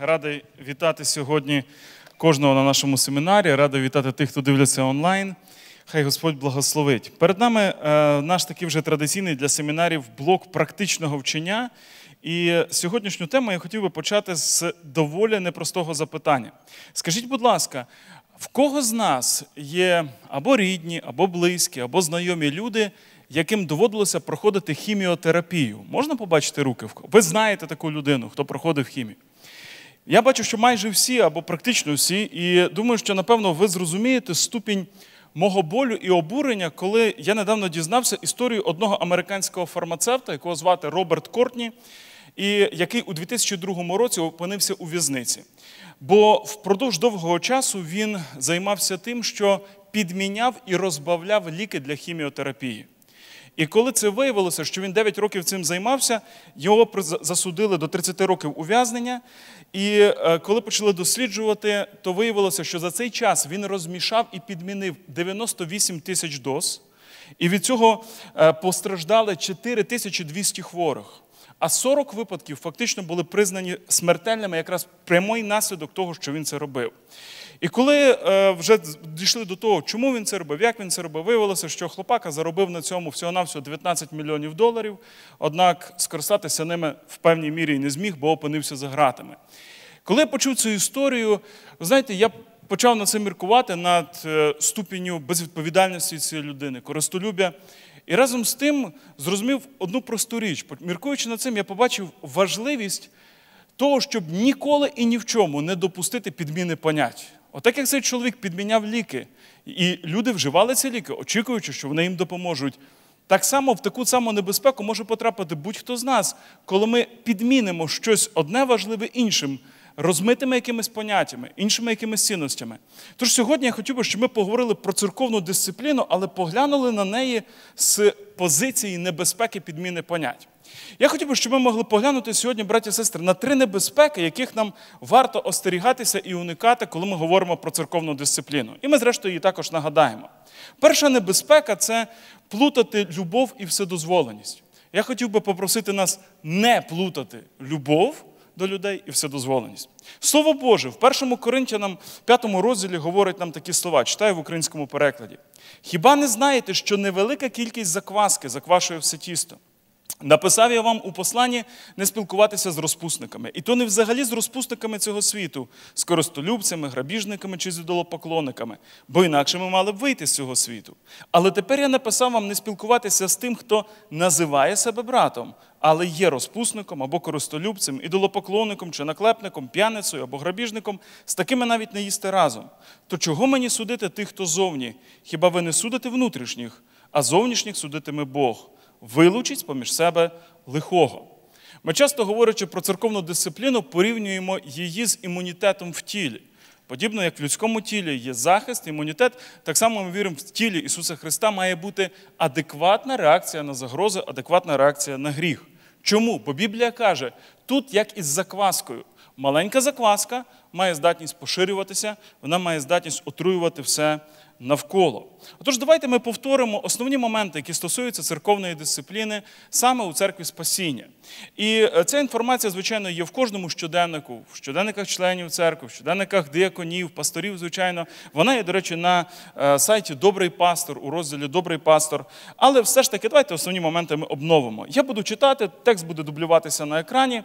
Радий вітати сьогодні кожного на нашому семінарі. Радий вітати тих, хто дивляться онлайн. Хай Господь благословить. Перед нами е, наш такий вже традиційний для семінарів блок практичного вчення. І сьогоднішню тему я хотів би почати з доволі непростого запитання. Скажіть, будь ласка, в кого з нас є або рідні, або близькі, або знайомі люди? Яким доводилося проходити хіміотерапію, можна побачити руки? Ви знаєте таку людину, хто проходив хімію? Я бачу, що майже всі, або практично всі, і думаю, що напевно ви зрозумієте ступінь мого болю і обурення, коли я недавно дізнався історію одного американського фармацевта, якого звати Роберт Кортні, і який у 2002 році опинився у в'язниці. Бо впродовж довгого часу він займався тим, що підміняв і розбавляв ліки для хіміотерапії. І коли це виявилося, що він 9 років цим займався, його засудили до 30 років ув'язнення. І е, коли почали досліджувати, то виявилося, що за цей час він розмішав і підмінив 98 тисяч доз, і від цього е, постраждали 4200 хворих. А 40 випадків фактично були признані смертельними якраз прямий наслідок того, що він це робив. І коли е, вже дійшли до того, чому він це робив, як він це робив, виявилося, що хлопака заробив на цьому всього-навсього 19 мільйонів доларів, однак скористатися ними в певній мірі не зміг, бо опинився за гратами. Коли я почув цю історію, знаєте, я почав на це міркувати над е, ступінню безвідповідальності цієї людини, користолюбя і разом з тим зрозумів одну просту річ. Міркуючи над цим, я побачив важливість того, щоб ніколи і ні в чому не допустити підміни понять. Отак, як цей чоловік підміняв ліки, і люди вживали ці ліки, очікуючи, що вони їм допоможуть. Так само в таку саму небезпеку може потрапити будь-хто з нас, коли ми підмінимо щось одне важливе іншим розмитими якимись поняттями, іншими якимись цінностями. Тож сьогодні я хотів би, щоб ми поговорили про церковну дисципліну, але поглянули на неї з позиції небезпеки підміни понять. Я хотів би, щоб ми могли поглянути сьогодні, браті і сестри, на три небезпеки, яких нам варто остерігатися і уникати, коли ми говоримо про церковну дисципліну. І ми, зрештою, її також нагадаємо. Перша небезпека це плутати любов і вседозволеність. Я хотів би попросити нас не плутати любов до людей і вседозволеність. Слово Боже, в 1 Коринтянам 5 розділі говорить нам такі слова, читаю в українському перекладі. Хіба не знаєте, що невелика кількість закваски заквашує все тісто? Написав я вам у посланні не спілкуватися з розпусниками. І то не взагалі з розпусниками цього світу, з користолюбцями, грабіжниками чи з ідолопоклонниками, бо інакше ми мали б вийти з цього світу. Але тепер я написав вам не спілкуватися з тим, хто називає себе братом, але є розпусником або користолюбцем, ідолопоклонником чи наклепником, п'яницею або грабіжником, з такими навіть не їсти разом. То чого мені судити тих, хто зовні? Хіба ви не судите внутрішніх, а зовнішніх судитиме Бог? Вилучить поміж себе лихого. Ми часто говорячи про церковну дисципліну, порівнюємо її з імунітетом в тілі. Подібно як в людському тілі є захист, імунітет, так само ми віримо, в тілі Ісуса Христа має бути адекватна реакція на загрози, адекватна реакція на гріх. Чому? Бо Біблія каже, тут як із закваскою. Маленька закваска має здатність поширюватися, вона має здатність отруювати все навколо. Отож, давайте ми повторимо основні моменти, які стосуються церковної дисципліни саме у церкві спасіння. І е, ця інформація, звичайно, є в кожному щоденнику, в щоденниках членів церкви, в щоденниках диаконів, пасторів, звичайно. Вона є, до речі, на е, сайті Добрий пастор у розділі Добрий пастор. Але все ж таки, давайте основні моменти ми обновимо. Я буду читати, текст буде дублюватися на екрані,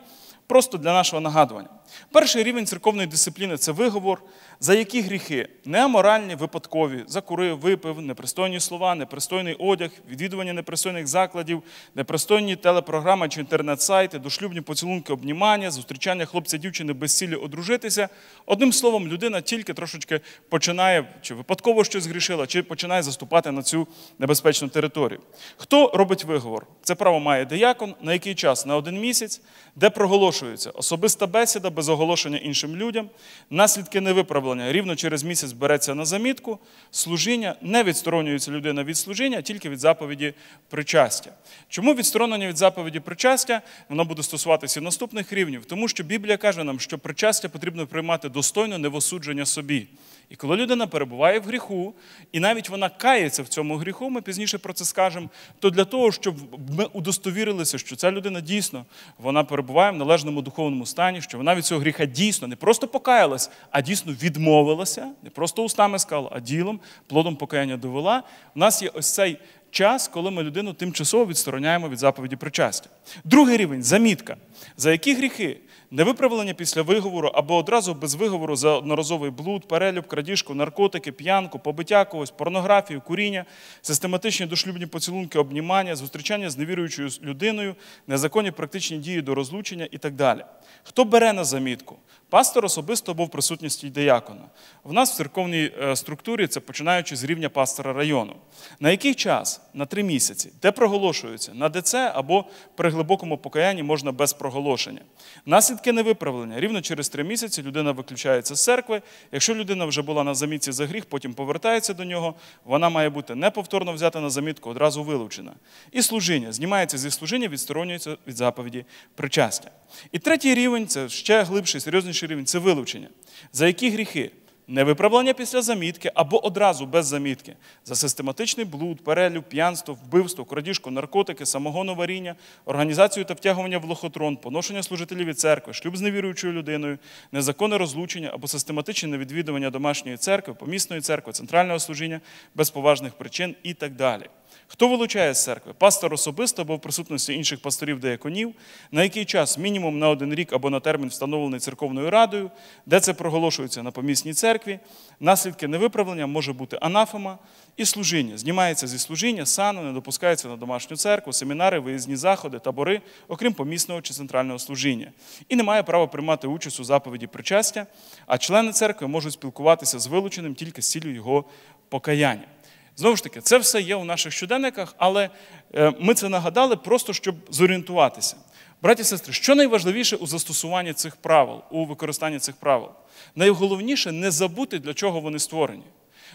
просто для нашого нагадування. Перший рівень церковної дисципліни це виговор, за які гріхи неаморальні, випадкові, закурив, випив, непристойні слова, непристойний одяг, відвідування непристойних закладів, непристойні телепрограми чи інтернет-сайти, дошлюбні поцілунки обнімання, зустрічання хлопця-дівчини без цілі одружитися. Одним словом, людина тільки трошечки починає чи випадково щось грішила, чи починає заступати на цю небезпечну територію. Хто робить виговор? Це право має деякон, на який час? На один місяць, де проголошується особиста бесіда без без оголошення іншим людям, наслідки невиправлення рівно через місяць береться на замітку, служіння не відсторонюється людина від служіння, а тільки від заповіді причастя. Чому відсторонення від заповіді причастя воно буде стосуватися наступних рівнів? Тому що Біблія каже нам, що причастя потрібно приймати достойно невосудження собі. І коли людина перебуває в гріху, і навіть вона кається в цьому гріху, ми пізніше про це скажемо, то для того, щоб ми удостовірилися, що ця людина дійсно вона перебуває в належному духовному стані, що вона від від цього гріха дійсно не просто покаялась, а дійсно відмовилася, не просто устами сказала, а ділом, плодом покаяння довела. У нас є ось цей час, коли ми людину тимчасово відстороняємо від заповіді причастя. Другий рівень замітка. За які гріхи невиправлення після виговору або одразу без виговору за одноразовий блуд, перелюб, крадіжку, наркотики, п'янку, побиття когось, порнографію, куріння, систематичні дошлюбні поцілунки, обнімання, зустрічання з невіруючою людиною, незаконні практичні дії до розлучення і так далі. Хто бере на замітку? Пастор особисто був присутністю деякона. В нас в церковній е, структурі це починаючи з рівня пастора району. На який час? На три місяці, де проголошується? На ДЦ або при глибокому покаянні можна без проголошення. Наслідки наслідки невиправлення. Рівно через три місяці людина виключається з церкви. Якщо людина вже була на замітці за гріх, потім повертається до нього, вона має бути неповторно взята на замітку, одразу вилучена. І служіння знімається зі служіння, відсторонюється від заповіді причастя. І третій рівень це ще глибший, серйозніший рівень це вилучення. За які гріхи? невиправлення після замітки або одразу без замітки за систематичний блуд, перелюб, п'янство, вбивство, крадіжку, наркотики, самогоноваріння, організацію та втягування в лохотрон, поношення служителів від церкви, шлюб з невіруючою людиною, незаконне розлучення або систематичне невідвідування домашньої церкви, помісної церкви, центрального служіння без поважних причин і так далі. Хто вилучає з церкви? Пастор особисто або в присутності інших пасторів деяконів, на який час мінімум на один рік або на термін, встановлений церковною радою, де це проголошується на помісній церкві, наслідки невиправлення може бути анафема і служіння. Знімається зі служіння, сану, не допускається на домашню церкву, семінари, виїзні заходи, табори, окрім помісного чи центрального служіння. І не має права приймати участь у заповіді причастя, а члени церкви можуть спілкуватися з вилученим тільки з ціллю його покаяння. Знову ж таки, це все є у наших щоденниках, але е, ми це нагадали просто, щоб зорієнтуватися. Браті і сестри, що найважливіше у застосуванні цих правил, у використанні цих правил? Найголовніше не забути, для чого вони створені.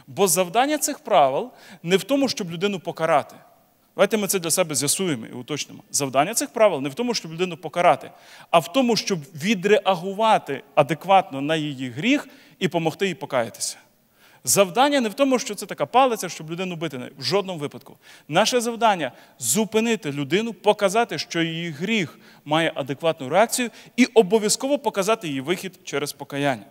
Бо завдання цих правил не в тому, щоб людину покарати. Давайте ми це для себе з'ясуємо і уточнимо. Завдання цих правил не в тому, щоб людину покарати, а в тому, щоб відреагувати адекватно на її гріх і допомогти їй покаятися. Завдання не в тому, що це така палиця, щоб людину бити в жодному випадку. Наше завдання зупинити людину, показати, що її гріх має адекватну реакцію, і обов'язково показати її вихід через покаяння.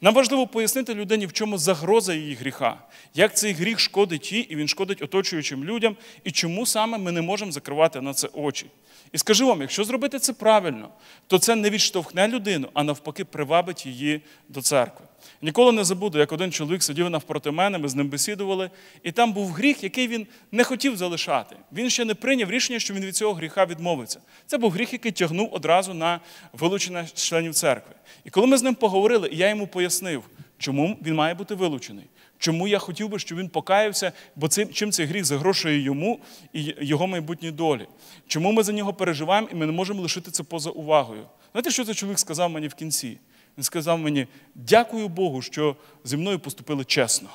Нам важливо пояснити людині, в чому загроза її гріха, як цей гріх шкодить їй, і він шкодить оточуючим людям, і чому саме ми не можемо закривати на це очі. І скажу вам, якщо зробити це правильно, то це не відштовхне людину, а навпаки, привабить її до церкви. Ніколи не забуду, як один чоловік сидів навпроти мене, ми з ним бесідували, і там був гріх, який він не хотів залишати. Він ще не прийняв рішення, що він від цього гріха відмовиться. Це був гріх, який тягнув одразу на вилучення членів церкви. І коли ми з ним поговорили, я йому пояснив, чому він має бути вилучений, чому я хотів би, щоб він покаявся, бо цим чим цей гріх загрошує йому і його майбутній долі. Чому ми за нього переживаємо і ми не можемо лишити це поза увагою? Знаєте, що цей чоловік сказав мені в кінці? Він сказав мені: дякую Богу, що зі мною поступили чесно,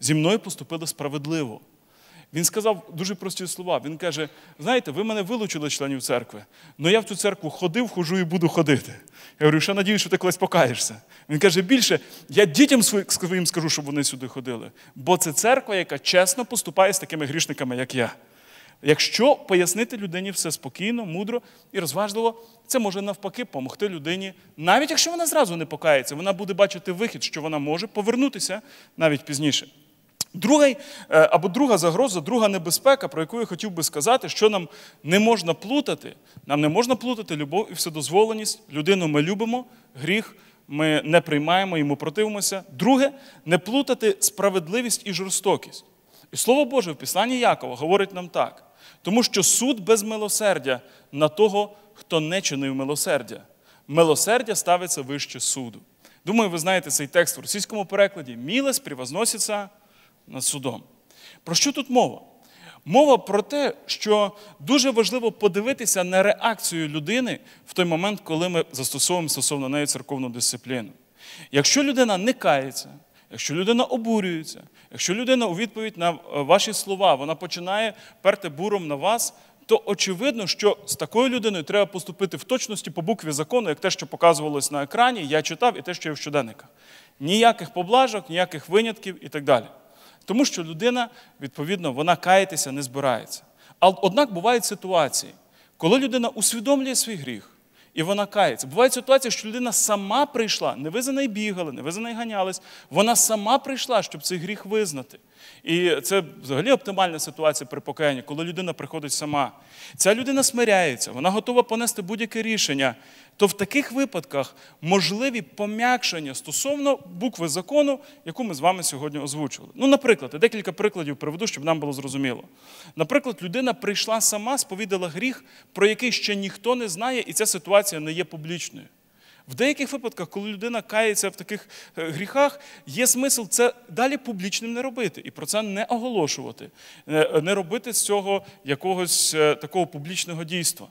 зі мною поступили справедливо. Він сказав дуже прості слова. Він каже: знаєте, ви мене вилучили членів церкви, але я в цю церкву ходив, хожу і буду ходити. Я говорю, ще надію, що ти колись покаєшся. Він каже, більше я дітям своїм скажу, щоб вони сюди ходили. Бо це церква, яка чесно поступає з такими грішниками, як я. Якщо пояснити людині все спокійно, мудро і розважливо, це може навпаки допомогти людині, навіть якщо вона зразу не покається, вона буде бачити вихід, що вона може повернутися навіть пізніше. Другий, е, або друга загроза, друга небезпека, про яку я хотів би сказати, що нам не можна плутати. Нам не можна плутати любов і вседозволеність. Людину ми любимо, гріх ми не приймаємо йому противимося. Друге, не плутати справедливість і жорстокість. І слово Боже в Писанні Якова говорить нам так. Тому що суд без милосердя на того, хто не чинив милосердя. Милосердя ставиться вище суду. Думаю, ви знаєте цей текст в російському перекладі мілость превозноситься над судом. Про що тут мова? Мова про те, що дуже важливо подивитися на реакцію людини в той момент, коли ми застосовуємо стосовно неї церковну дисципліну. Якщо людина не кається, Якщо людина обурюється, якщо людина у відповідь на е, ваші слова вона починає перти буром на вас, то очевидно, що з такою людиною треба поступити в точності по букві закону, як те, що показувалось на екрані, я читав і те, що є в щоденниках. Ніяких поблажок, ніяких винятків і так далі. Тому що людина, відповідно, вона каятися не збирається. однак бувають ситуації, коли людина усвідомлює свій гріх і вона кається. Буває ситуація, що людина сама прийшла, не ви за неї бігали, не ви за неї ганялись. Вона сама прийшла, щоб цей гріх визнати. І це взагалі оптимальна ситуація при покаянні, коли людина приходить сама. Ця людина смиряється, вона готова понести будь-яке рішення. То в таких випадках можливі пом'якшення стосовно букви закону, яку ми з вами сьогодні озвучили. Ну, наприклад, я декілька прикладів приведу, щоб нам було зрозуміло. Наприклад, людина прийшла сама, сповідала гріх, про який ще ніхто не знає, і ця ситуація не є публічною. В деяких випадках, коли людина кається в таких е, гріхах, є смисл це далі публічним не робити і про це не оголошувати, не робити з цього якогось е, такого публічного дійства.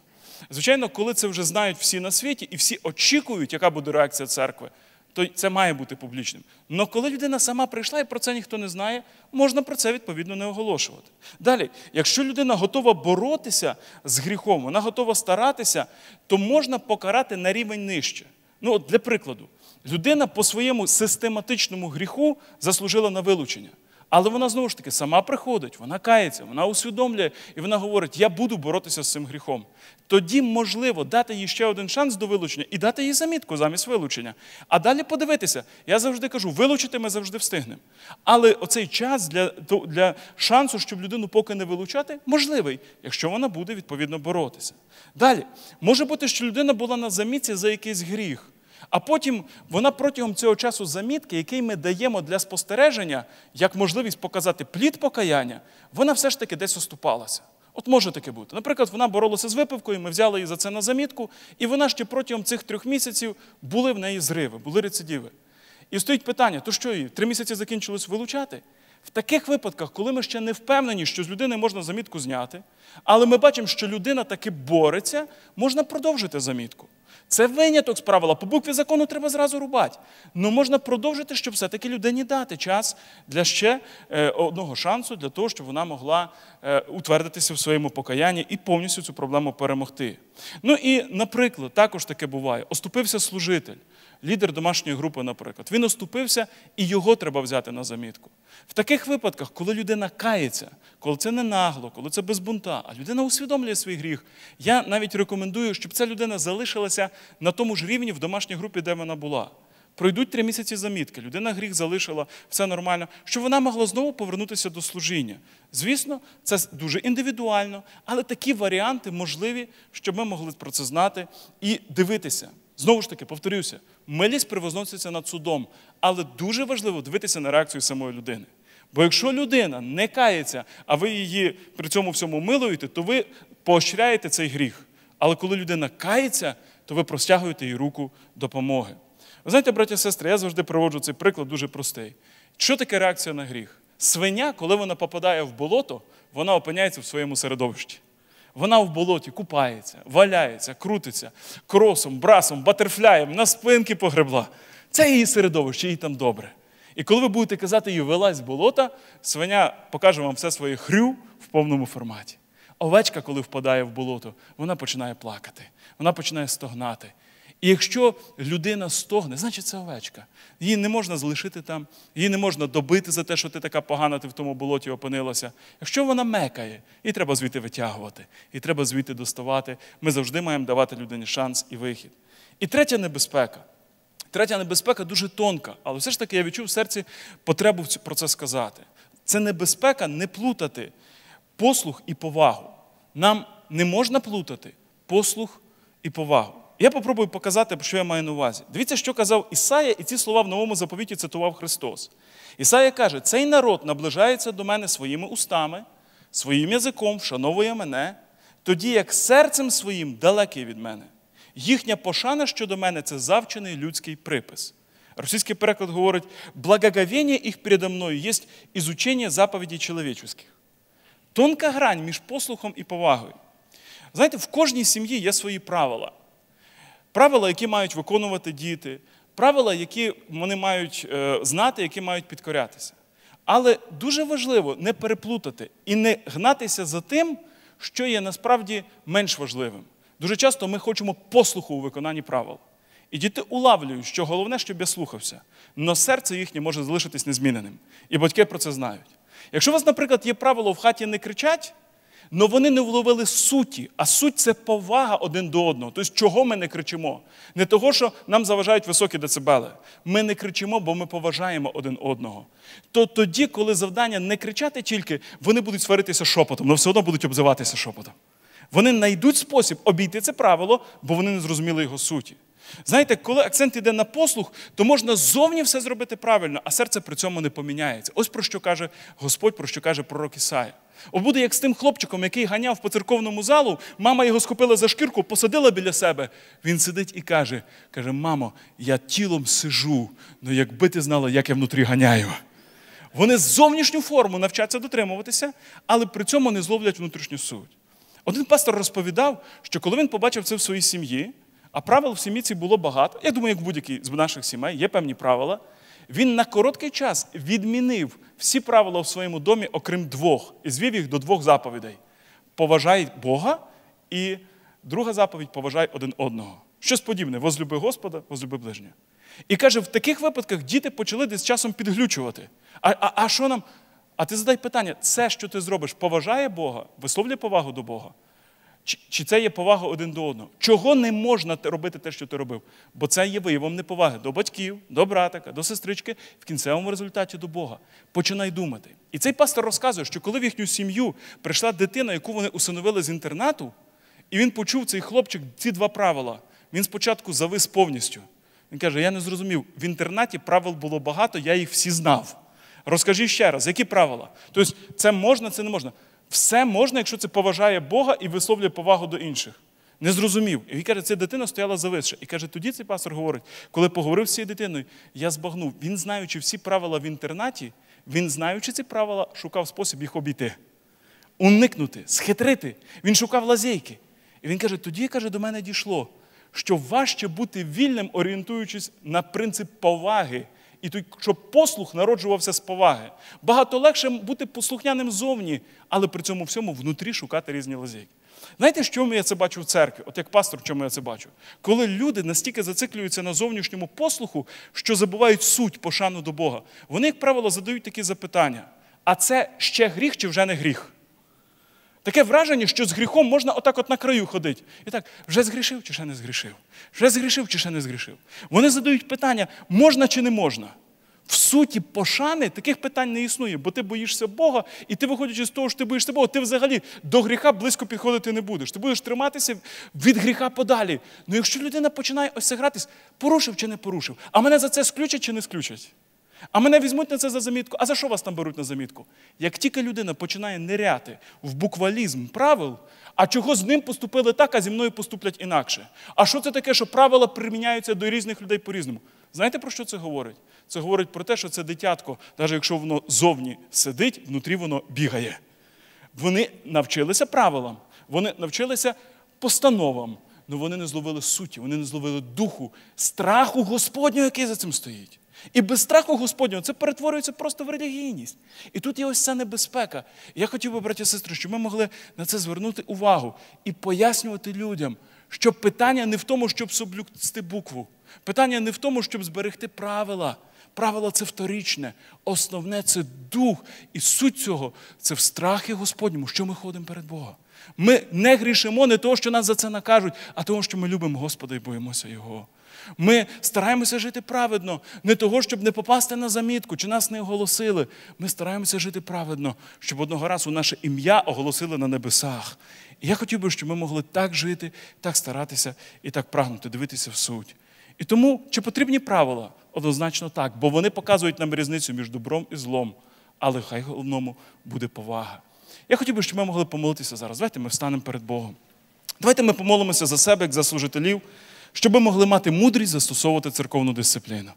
Звичайно, коли це вже знають всі на світі і всі очікують, яка буде реакція церкви, то це має бути публічним. Але коли людина сама прийшла і про це ніхто не знає, можна про це відповідно не оголошувати. Далі, якщо людина готова боротися з гріхом, вона готова старатися, то можна покарати на рівень нижче. Ну, от для прикладу, людина по своєму систематичному гріху заслужила на вилучення. Але вона знову ж таки сама приходить, вона кається, вона усвідомлює, і вона говорить: Я буду боротися з цим гріхом. Тоді можливо дати їй ще один шанс до вилучення і дати їй замітку замість вилучення. А далі подивитися, я завжди кажу, вилучити ми завжди встигнемо. Але оцей час для для шансу, щоб людину поки не вилучати, можливий, якщо вона буде відповідно боротися. Далі може бути, що людина була на замітці за якийсь гріх. А потім вона протягом цього часу замітки, який ми даємо для спостереження, як можливість показати плід покаяння, вона все ж таки десь оступалася. От може таке бути. Наприклад, вона боролася з випивкою, ми взяли її за це на замітку, і вона ще протягом цих трьох місяців були в неї зриви, були рецидіви. І стоїть питання: то що її? Три місяці закінчилось вилучати? В таких випадках, коли ми ще не впевнені, що з людини можна замітку зняти, але ми бачимо, що людина таки бореться, можна продовжити замітку. Це виняток з правила. По букві закону треба зразу рубати. Ну можна продовжити, щоб все-таки людині дати час для ще е, одного шансу, для того, щоб вона могла е, утвердитися в своєму покаянні і повністю цю проблему перемогти. Ну і, наприклад, також таке буває: оступився служитель. Лідер домашньої групи, наприклад, він оступився і його треба взяти на замітку. В таких випадках, коли людина кається, коли це не нагло, коли це без бунта, а людина усвідомлює свій гріх, я навіть рекомендую, щоб ця людина залишилася на тому ж рівні в домашній групі, де вона була. Пройдуть три місяці замітки, людина гріх залишила, все нормально, щоб вона могла знову повернутися до служіння. Звісно, це дуже індивідуально, але такі варіанти можливі, щоб ми могли про це знати і дивитися. Знову ж таки, повторюся, милість привозноситься над судом, але дуже важливо дивитися на реакцію самої людини. Бо якщо людина не кається, а ви її при цьому всьому милуєте, то ви поощряєте цей гріх. Але коли людина кається, то ви простягуєте їй руку допомоги. Ви знаєте, браті і сестри, я завжди проводжу цей приклад дуже простий. Що таке реакція на гріх? Свиня, коли вона попадає в болото, вона опиняється в своєму середовищі. Вона в болоті купається, валяється, крутиться, кросом, брасом, батерфляєм, на спинки погребла. Це її середовище, їй там добре. І коли ви будете казати їй вилазь з болота, свиня покаже вам все своє хрю в повному форматі. Овечка, коли впадає в болото, вона починає плакати, вона починає стогнати. І якщо людина стогне, значить це овечка. Її не можна залишити там, її не можна добити за те, що ти така погана, ти в тому болоті опинилася. Якщо вона мекає, її треба звідти витягувати, і треба звідти доставати. Ми завжди маємо давати людині шанс і вихід. І третя небезпека. Третя небезпека дуже тонка, але все ж таки я відчув в серці потребу про це сказати. Це небезпека не плутати послух і повагу. Нам не можна плутати послух і повагу. Я попробую показати, що я маю на увазі. Дивіться, що казав Ісая, і ці слова в новому заповіті цитував Христос. Ісая каже: цей народ наближається до мене своїми устами, своїм язиком, вшановує мене, тоді як серцем своїм далекий від мене. Їхня пошана щодо мене це завчений людський припис. Російський переклад говорить: благоговіння їх передо мною є ізучення заповіді чоловічних. Тонка грань між послухом і повагою. Знаєте, в кожній сім'ї є свої правила. Правила, які мають виконувати діти, правила, які вони мають е, знати, які мають підкорятися. Але дуже важливо не переплутати і не гнатися за тим, що є насправді менш важливим. Дуже часто ми хочемо послуху у виконанні правил. І діти улавлюють, що головне, щоб я слухався, але серце їхнє може залишитись незміненим. І батьки про це знають. Якщо у вас, наприклад, є правило в хаті не кричать, але вони не вловили суті, а суть це повага один до одного. Тобто, чого ми не кричимо? Не того, що нам заважають високі децибели. Ми не кричимо, бо ми поважаємо один одного. То тоді, коли завдання не кричати тільки, вони будуть сваритися шопотом, але все одно будуть обзиватися шопотом. Вони знайдуть спосіб обійти це правило, бо вони не зрозуміли його суті. Знаєте, коли акцент йде на послух, то можна зовні все зробити правильно, а серце при цьому не поміняється. Ось про що каже Господь, про що каже пророк Ісая. О, буде як з тим хлопчиком, який ганяв по церковному залу, мама його схопила за шкірку, посадила біля себе. Він сидить і каже: каже: Мамо, я тілом сижу, але ну, якби ти знала, як я внутрі ганяю. Вони зовнішню форму навчаться дотримуватися, але при цьому не зловлять внутрішню суть. Один пастор розповідав, що коли він побачив це в своїй сім'ї. А правил в сім'ї було багато. Я думаю, як будь-який з наших сімей, є певні правила. Він на короткий час відмінив всі правила в своєму домі, окрім двох, і звів їх до двох заповідей: поважай Бога, і друга заповідь поважай один одного. Щось подібне: возлюби Господа, возлюби ближнього. І каже, в таких випадках діти почали десь часом підглючувати. А, а, а що нам? А ти задай питання: це, що ти зробиш, поважає Бога, висловлює повагу до Бога. Чи, чи це є повага один до одного? Чого не можна робити те, що ти робив? Бо це є виявом неповаги до батьків, до братика, до сестрички, в кінцевому результаті до Бога. Починай думати. І цей пастор розказує, що коли в їхню сім'ю прийшла дитина, яку вони усиновили з інтернату, і він почув цей хлопчик ці два правила. Він спочатку завис повністю. Він каже: Я не зрозумів, в інтернаті правил було багато, я їх всі знав. Розкажи ще раз, які правила? Тобто, це можна, це не можна. Все можна, якщо це поважає Бога і висловлює повагу до інших. Не зрозумів. І він каже, ця дитина стояла завище. І каже, тоді цей пастор говорить, коли поговорив з цією дитиною, я збагнув. Він, знаючи всі правила в інтернаті, він, знаючи ці правила, шукав спосіб їх обійти, уникнути, схитрити. Він шукав лазейки. І він каже: тоді каже, до мене дійшло, що важче бути вільним, орієнтуючись на принцип поваги, і щоб послух народжувався з поваги. Багато легше бути послухняним зовні, але при цьому всьому внутрі шукати різні лазейки. Знаєте, що ми я це бачу в церкві? От як пастор, в чому я це бачу? Коли люди настільки зациклюються на зовнішньому послуху, що забувають суть пошану до Бога, вони, як правило, задають такі запитання: а це ще гріх чи вже не гріх? Таке враження, що з гріхом можна отак от на краю ходити. І так, вже згрішив чи ще не згрішив? Вже згрішив чи ще не згрішив? Вони задають питання, можна чи не можна. В суті, пошани таких питань не існує, бо ти боїшся Бога, і ти, виходячи з того, що ти боїшся Бога, ти взагалі до гріха близько підходити не будеш. Ти будеш триматися від гріха подалі. Ну якщо людина починає ось це гратись, порушив чи не порушив, а мене за це сключать чи не сключать? А мене візьмуть на це за замітку. А за що вас там беруть на замітку? Як тільки людина починає ниряти в буквалізм правил, а чого з ним поступили так, а зі мною поступлять інакше. А що це таке, що правила приміняються до різних людей по-різному? Знаєте, про що це говорить? Це говорить про те, що це дитятко, навіть якщо воно зовні сидить, внутрі воно бігає. Вони навчилися правилам, вони навчилися постановам, але ну, вони не зловили суті, вони не зловили духу, страху Господнього, який за цим стоїть. І без страху Господнього це перетворюється просто в релігійність. І тут є ось ця небезпека. я хотів би, браті і сестри, щоб ми могли на це звернути увагу і пояснювати людям, що питання не в тому, щоб соблюсти букву. Питання не в тому, щоб зберегти правила. Правило це вторічне. Основне це дух. І суть цього це в страхі Господньому, що ми ходимо перед Богом. Ми не грішимо не того, що нас за це накажуть, а того, що ми любимо Господа і боїмося Його. Ми стараємося жити праведно, не того, щоб не попасти на замітку, чи нас не оголосили. Ми стараємося жити праведно, щоб одного разу наше ім'я оголосили на небесах. І я хотів би, щоб ми могли так жити, так старатися і так прагнути, дивитися в суть. І тому, чи потрібні правила? Однозначно так, бо вони показують нам різницю між добром і злом. Але хай головному буде повага. Я хотів би, щоб ми могли помолитися зараз. Давайте ми встанемо перед Богом. Давайте ми помолимося за себе, як за служителів щоб ми могли мати мудрість застосовувати церковну дисципліну,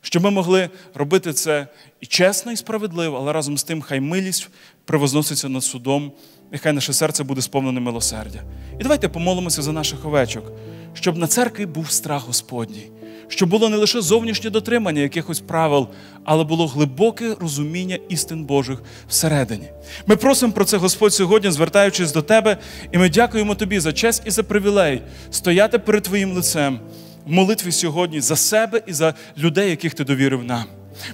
щоб ми могли робити це і чесно, і справедливо, але разом з тим, хай милість превозноситься над судом, і хай наше серце буде сповнене милосердя. І давайте помолимося за наших овечок, щоб на церкві був страх Господній. Щоб було не лише зовнішнє дотримання якихось правил, але було глибоке розуміння істин Божих всередині. Ми просимо про це Господь сьогодні, звертаючись до тебе, і ми дякуємо Тобі за честь і за привілей стояти перед Твоїм лицем в молитві сьогодні за себе і за людей, яких ти довірив нам.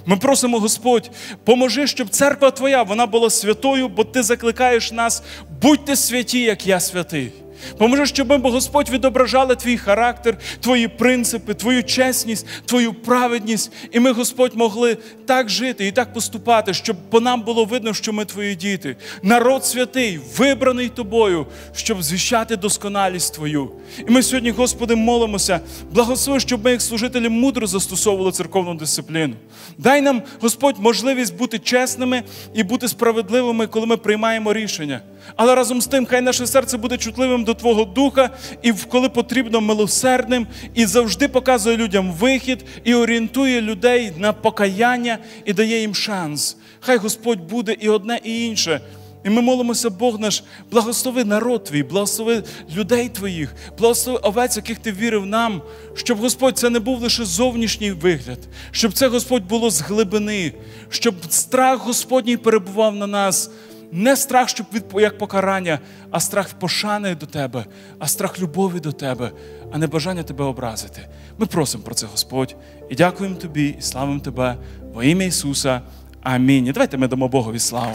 Ми просимо, Господь, поможи, щоб церква Твоя вона була святою, бо Ти закликаєш нас, будьте святі, як я святий. Поможи, щоб ми, Господь, відображали твій характер, твої принципи, твою чесність, твою праведність. І ми, Господь, могли так жити і так поступати, щоб по нам було видно, що ми твої діти. Народ святий, вибраний тобою, щоб звіщати досконалість Твою. І ми сьогодні, Господи, молимося, благослови, щоб ми, як служителі, мудро застосовували церковну дисципліну. Дай нам, Господь, можливість бути чесними і бути справедливими, коли ми приймаємо рішення. Але разом з тим, хай наше серце буде чутливим до Твого духа, і коли потрібно, милосердним, і завжди показує людям вихід і орієнтує людей на покаяння і дає їм шанс. Хай Господь буде і одне, і інше. І ми молимося, Бог наш, благослови народ твій, благослови людей твоїх, благослови овець, яких ти вірив нам, щоб Господь це не був лише зовнішній вигляд, щоб це Господь було з глибини, щоб страх Господній перебував на нас не страх, щоб від як покарання, а страх пошани до тебе, а страх любові до тебе, а не бажання тебе образити. Ми просимо про це, Господь, і дякуємо тобі, і славимо тебе, во ім'я Ісуса. Амінь. Давайте ми дамо Богові славу.